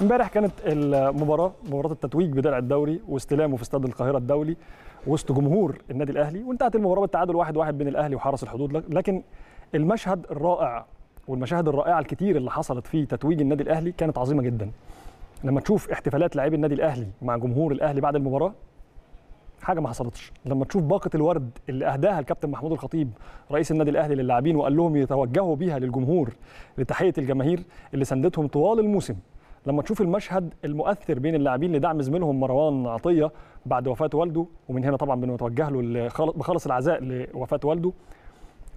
امبارح كانت المباراه مباراه التتويج بدرع الدوري واستلامه في استاد القاهره الدولي وسط جمهور النادي الاهلي وانتهت المباراه بالتعادل 1-1 واحد واحد بين الاهلي وحرس الحدود لكن المشهد الرائع والمشاهد الرائعه الكتير اللي حصلت في تتويج النادي الاهلي كانت عظيمه جدا لما تشوف احتفالات لاعبي النادي الاهلي مع جمهور الاهلي بعد المباراه حاجه ما حصلتش لما تشوف باقه الورد اللي اهداها الكابتن محمود الخطيب رئيس النادي الاهلي للاعبين وقال لهم يتوجهوا بيها للجمهور لتحيه الجماهير اللي ساندتهم طوال الموسم لما تشوف المشهد المؤثر بين اللاعبين لدعم زميلهم مروان عطيه بعد وفاه والده ومن هنا طبعا بنتوجه له بخالص العزاء لوفاه والده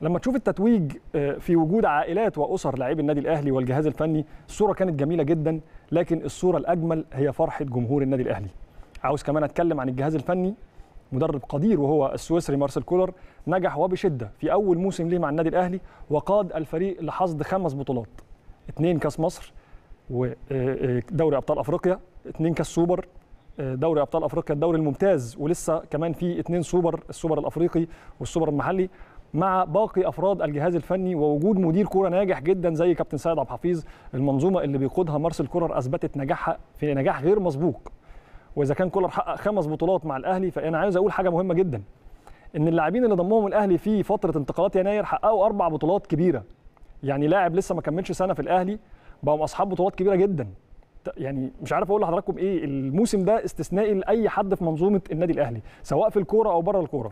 لما تشوف التتويج آه، في وجود عائلات واسر لاعبي النادي الاهلي والجهاز الفني الصوره كانت جميله جدا لكن الصوره الاجمل هي فرحه جمهور النادي الاهلي عاوز كمان اتكلم عن الجهاز الفني مدرب قدير وهو السويسري مارسيل كولر نجح وبشده في اول موسم ليه مع النادي الاهلي وقاد الفريق لحصد خمس بطولات اثنين كاس مصر ودوري آه، آه، ابطال افريقيا اثنين كاس سوبر آه، دوري ابطال افريقيا الدوري الممتاز ولسه كمان في اثنين سوبر السوبر الافريقي والسوبر المحلي مع باقي افراد الجهاز الفني ووجود مدير كوره ناجح جدا زي كابتن سيد عبد الحفيظ المنظومه اللي بيقودها مارسيل كولر اثبتت نجاحها في نجاح غير مسبوق واذا كان كولر حقق خمس بطولات مع الاهلي فانا عايز اقول حاجه مهمه جدا ان اللاعبين اللي ضمهم الاهلي في فتره انتقالات يناير حققوا اربع بطولات كبيره يعني لاعب لسه ما كملش سنه في الاهلي بقوا اصحاب بطولات كبيره جدا يعني مش عارف اقول لحضراتكم ايه الموسم ده استثنائي لاي حد في منظومه النادي الاهلي سواء في الكوره او بره الكوره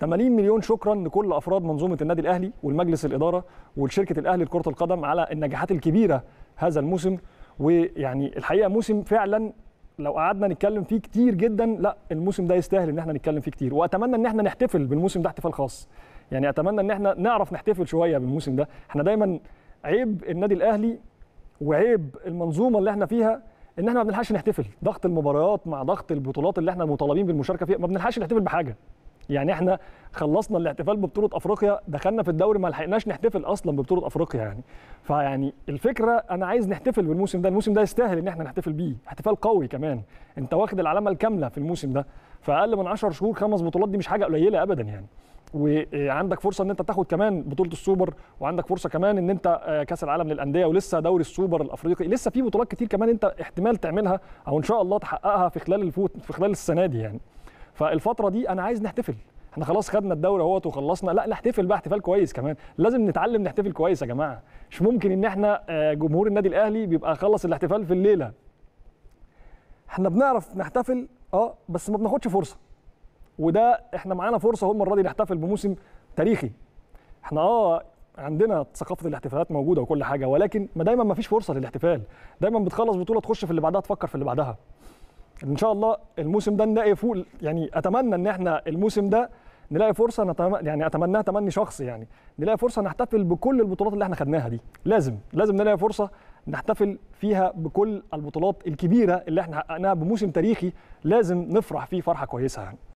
80 مليون شكرا لكل افراد منظومه النادي الاهلي والمجلس الاداره ولشركه الاهلي لكره القدم على النجاحات الكبيره هذا الموسم ويعني الحقيقه موسم فعلا لو قعدنا نتكلم فيه كتير جدا لا الموسم ده يستاهل ان احنا نتكلم فيه كتير واتمنى ان احنا نحتفل بالموسم ده احتفال خاص يعني اتمنى ان احنا نعرف نحتفل شويه بالموسم ده احنا دايما عيب النادي الاهلي وعيب المنظومه اللي احنا فيها ان احنا ما بنلحقش نحتفل ضغط المباريات مع ضغط البطولات اللي احنا مطالبين بالمشاركه فيها ما بنلحقش نحتفل بحاجه يعني احنا خلصنا الاحتفال ببطوله افريقيا دخلنا في الدوري ما لحقناش نحتفل اصلا ببطوله افريقيا يعني فيعني الفكره انا عايز نحتفل بالموسم ده الموسم ده يستاهل ان احنا نحتفل بيه احتفال قوي كمان انت واخد العلامه الكامله في الموسم ده فاقل من 10 شهور خمس بطولات دي مش حاجه قليله ابدا يعني وعندك فرصه ان انت تاخد كمان بطوله السوبر وعندك فرصه كمان ان انت آه، كاس العالم للانديه ولسه دوري السوبر الافريقي لسه في بطولات كتير كمان انت احتمال تعملها او ان شاء الله تحققها في خلال الفوت في خلال السنه دي يعني فالفتره دي انا عايز نحتفل احنا خلاص خدنا الدوري اهوت وخلصنا لا نحتفل بقى احتفال كويس كمان لازم نتعلم نحتفل كويس يا جماعه مش ممكن ان احنا آه، جمهور النادي الاهلي بيبقى خلص الاحتفال في الليله احنا بنعرف نحتفل اه بس ما بناخدش فرصه وده احنا معانا فرصه هم المره دي نحتفل بموسم تاريخي احنا اه عندنا ثقافه الاحتفالات موجوده وكل حاجه ولكن ما دايما ما فيش فرصه للاحتفال دايما بتخلص بطوله تخش في اللي بعدها تفكر في اللي بعدها ان شاء الله الموسم ده نلاقي فوق يعني اتمنى ان احنا الموسم ده نلاقي فرصه نتم... يعني اتمناها تمني شخصي يعني نلاقي فرصه نحتفل بكل البطولات اللي احنا خدناها دي لازم لازم نلاقي فرصه نحتفل فيها بكل البطولات الكبيره اللي احنا حققناها بموسم تاريخي لازم نفرح فيه فرحه كويسه يعني